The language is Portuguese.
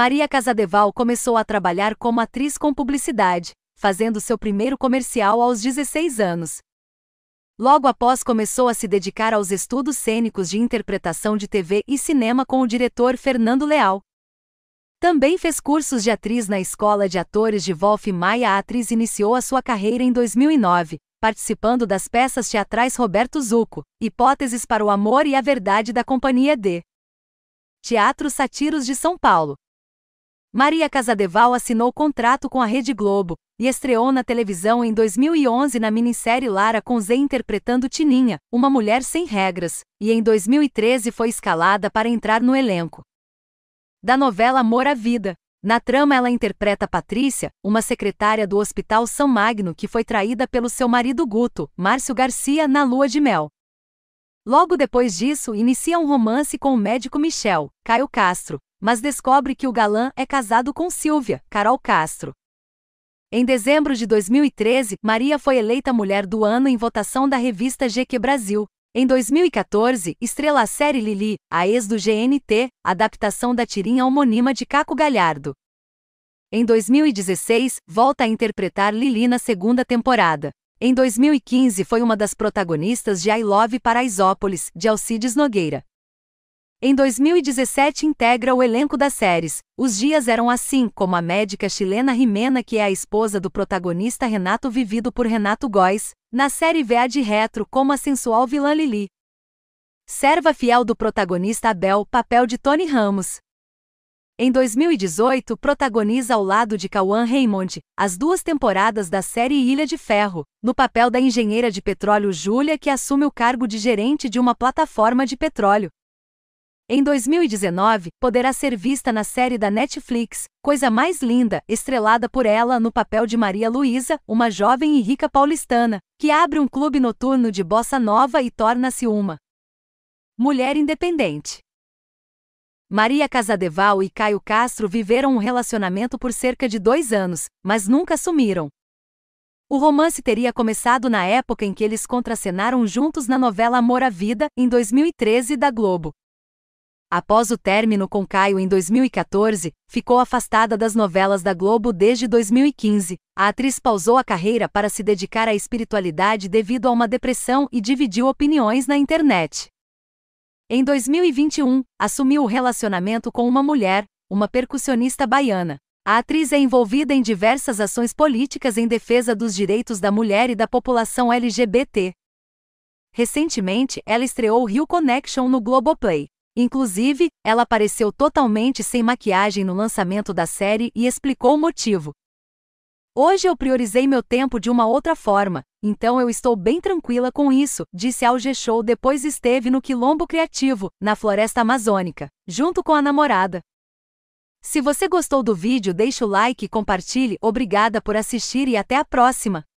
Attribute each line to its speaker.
Speaker 1: Maria Casadeval começou a trabalhar como atriz com publicidade, fazendo seu primeiro comercial aos 16 anos. Logo após começou a se dedicar aos estudos cênicos de interpretação de TV e cinema com o diretor Fernando Leal. Também fez cursos de atriz na Escola de Atores de Wolf Maia. A atriz iniciou a sua carreira em 2009, participando das peças teatrais Roberto Zucco, Hipóteses para o Amor e a Verdade da Companhia D. Teatro Satiros de São Paulo, Maria Casadeval assinou contrato com a Rede Globo e estreou na televisão em 2011 na minissérie Lara com Z interpretando Tininha, uma mulher sem regras, e em 2013 foi escalada para entrar no elenco da novela Amor à Vida. Na trama ela interpreta Patrícia, uma secretária do Hospital São Magno que foi traída pelo seu marido Guto, Márcio Garcia, na lua de mel. Logo depois disso, inicia um romance com o médico Michel, Caio Castro, mas descobre que o galã é casado com Silvia, Carol Castro. Em dezembro de 2013, Maria foi eleita Mulher do Ano em votação da revista GQ Brasil. Em 2014, estrela a série Lili, a ex do GNT, adaptação da tirinha homônima de Caco Galhardo. Em 2016, volta a interpretar Lili na segunda temporada. Em 2015, foi uma das protagonistas de I Love Paraisópolis, de Alcides Nogueira. Em 2017 integra o elenco das séries. Os dias eram assim, como a médica chilena Rimena, que é a esposa do protagonista Renato vivido por Renato Góes, na série VA de Retro, como a sensual vilã Lili. Serva fiel do protagonista Abel, papel de Tony Ramos. Em 2018, protagoniza ao lado de Cauã Raymond as duas temporadas da série Ilha de Ferro, no papel da engenheira de petróleo Júlia, que assume o cargo de gerente de uma plataforma de petróleo. Em 2019, poderá ser vista na série da Netflix, Coisa Mais Linda, estrelada por ela no papel de Maria Luísa, uma jovem e rica paulistana, que abre um clube noturno de bossa nova e torna-se uma mulher independente. Maria Casadeval e Caio Castro viveram um relacionamento por cerca de dois anos, mas nunca sumiram. O romance teria começado na época em que eles contracenaram juntos na novela Amor à Vida, em 2013 da Globo. Após o término com Caio em 2014, ficou afastada das novelas da Globo desde 2015. A atriz pausou a carreira para se dedicar à espiritualidade devido a uma depressão e dividiu opiniões na internet. Em 2021, assumiu o relacionamento com uma mulher, uma percussionista baiana. A atriz é envolvida em diversas ações políticas em defesa dos direitos da mulher e da população LGBT. Recentemente, ela estreou Rio Connection no Globoplay. Inclusive, ela apareceu totalmente sem maquiagem no lançamento da série e explicou o motivo. Hoje eu priorizei meu tempo de uma outra forma, então eu estou bem tranquila com isso, disse ao G-Show depois esteve no Quilombo Criativo, na Floresta Amazônica, junto com a namorada. Se você gostou do vídeo, deixe o like e compartilhe. Obrigada por assistir e até a próxima!